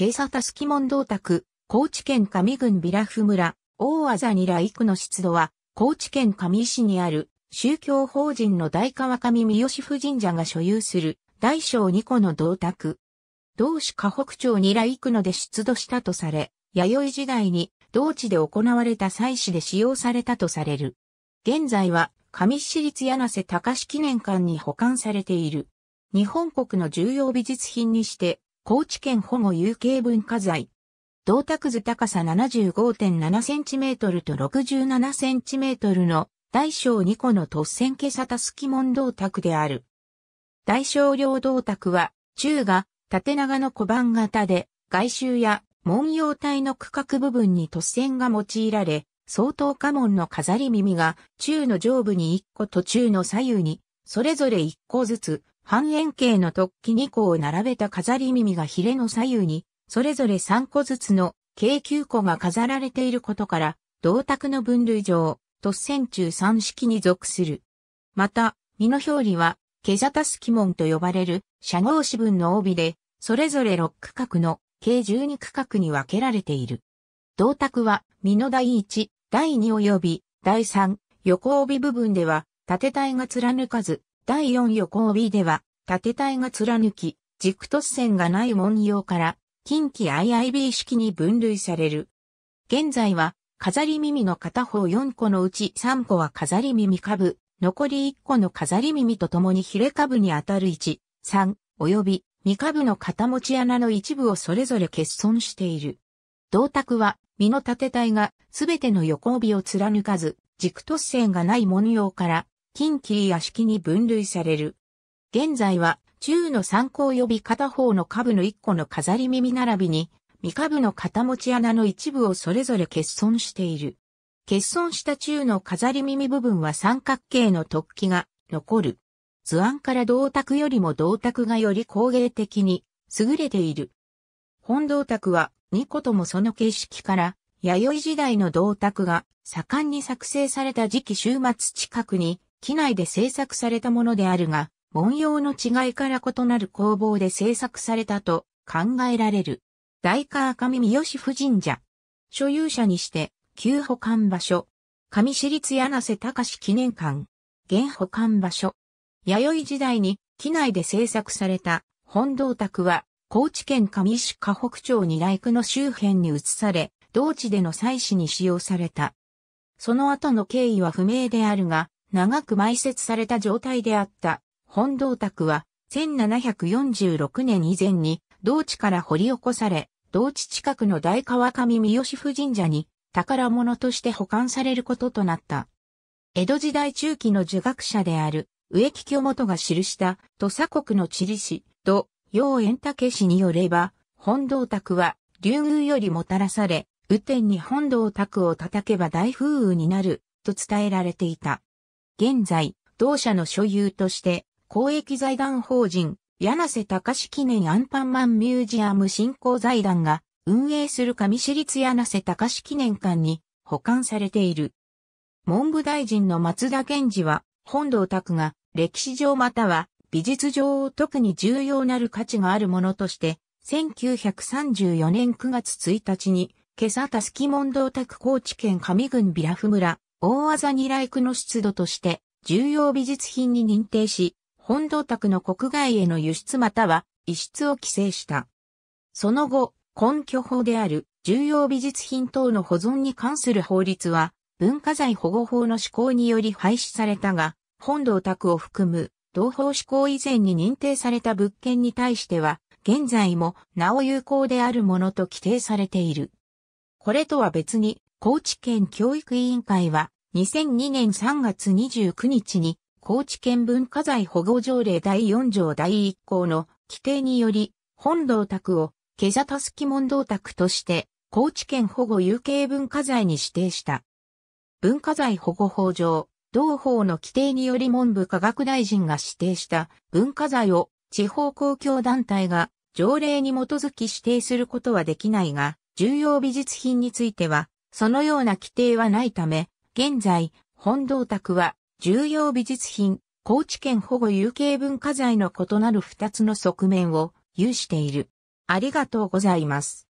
警察たすき問道宅、高知県上郡ビラフ村、大あざにら幾の出土は、高知県上市にある宗教法人の大川上三好夫神社が所有する大小二個の銅鐸。同市河北町にら幾ので出土したとされ、弥生時代に同地で行われた祭祀で使用されたとされる。現在は上市立柳瀬隆記念館に保管されている。日本国の重要美術品にして高知県保護有形文化財。銅鐸図高さ75.7センチメートルと67センチメートルの大小2個の突線袈裟たすき門銅鐸である。大小量銅鐸は、中が縦長の小判型で、外周や文様体の区画部分に突線が用いられ、相当家紋の飾り耳が中の上部に1個と中の左右に、それぞれ1個ずつ半円形の突起2個を並べた飾り耳がヒレの左右に、それぞれ3個ずつの計9個が飾られていることから、銅鐸の分類上、突線中三式に属する。また、身の表裏は、ケジたタスキと呼ばれる社号子分の帯で、それぞれ6区画の計12区画に分けられている。銅鐸は、身の第1、第2及び第3、横帯部分では、縦体が貫かず、第4横帯では、縦体が貫き、軸突線がない文様から、近畿 IIB 式に分類される。現在は、飾り耳の片方4個のうち3個は飾り耳下部、残り1個の飾り耳とともにヒレ下部にあたる1、3、よび未下部の片持ち穴の一部をそれぞれ欠損している。銅鐸は、身の縦体がすべての横帯を貫かず、軸突線がない文様から、近畿屋敷に分類される。現在は、中の参考及び片方の下部の一個の飾り耳並びに、未下部の片持ち穴の一部をそれぞれ欠損している。欠損した中の飾り耳部分は三角形の突起が残る。図案から銅卓よりも銅卓がより工芸的に優れている。本銅卓は2個ともその形式から弥生時代の銅卓が盛んに作成された時期終末近くに機内で制作されたものであるが、文様の違いから異なる工房で制作されたと考えられる。大川上三好夫神社。所有者にして、旧保管場所。上市立柳瀬隆記念館。現保管場所。弥生時代に機内で制作された本堂宅は、高知県上市河北町に来区の周辺に移され、同地での祭祀に使用された。その後の経緯は不明であるが、長く埋設された状態であった本道宅は1746年以前に同地から掘り起こされ、同地近くの大川上三好婦神社に宝物として保管されることとなった。江戸時代中期の儒学者である植木京元が記した土佐国の地理史と陽円武氏によれば、本道宅は竜宮よりもたらされ、雨天に本道宅を叩けば大風雨になると伝えられていた。現在、同社の所有として、公益財団法人、柳瀬隆記念アンパンマンミュージアム振興財団が運営する上市立柳瀬隆記念館に保管されている。文部大臣の松田源氏は、本堂宅が歴史上または美術上特に重要なる価値があるものとして、1934年9月1日に、今朝たすき問道宅高知県上郡ビラフ村、大技に来区の出土として重要美術品に認定し、本土宅の国外への輸出または輸出を規制した。その後、根拠法である重要美術品等の保存に関する法律は文化財保護法の施行により廃止されたが、本土宅を含む同法施行以前に認定された物件に対しては、現在もなお有効であるものと規定されている。これとは別に高知県教育委員会は2002年3月29日に高知県文化財保護条例第4条第1項の規定により、本道宅を、ケ座たタスキモ道宅として、高知県保護有形文化財に指定した。文化財保護法上、同法の規定により文部科学大臣が指定した文化財を地方公共団体が条例に基づき指定することはできないが、重要美術品についてはそのような規定はないため、現在、本堂宅は重要美術品、高知県保護有形文化財の異なる二つの側面を有している。ありがとうございます。